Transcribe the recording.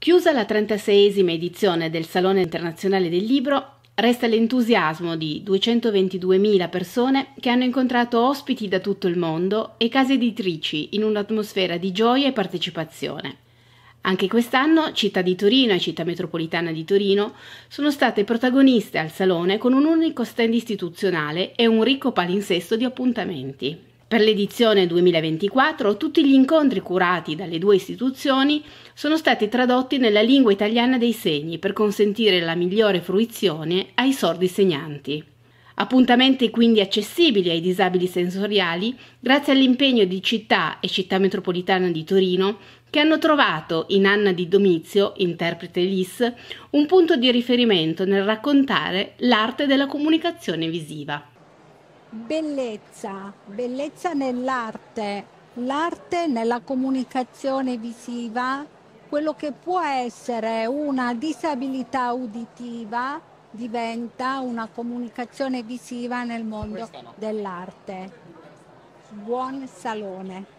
Chiusa la 36esima edizione del Salone internazionale del libro, resta l'entusiasmo di 222.000 persone che hanno incontrato ospiti da tutto il mondo e case editrici in un'atmosfera di gioia e partecipazione. Anche quest'anno città di Torino e città metropolitana di Torino sono state protagoniste al salone con un unico stand istituzionale e un ricco palinsesto di appuntamenti. Per l'edizione 2024 tutti gli incontri curati dalle due istituzioni sono stati tradotti nella lingua italiana dei segni per consentire la migliore fruizione ai sordi segnanti. Appuntamenti quindi accessibili ai disabili sensoriali grazie all'impegno di città e città metropolitana di Torino che hanno trovato in Anna di Domizio, interprete LIS, un punto di riferimento nel raccontare l'arte della comunicazione visiva. Bellezza, bellezza nell'arte, l'arte nella comunicazione visiva, quello che può essere una disabilità uditiva diventa una comunicazione visiva nel mondo no. dell'arte. Buon salone.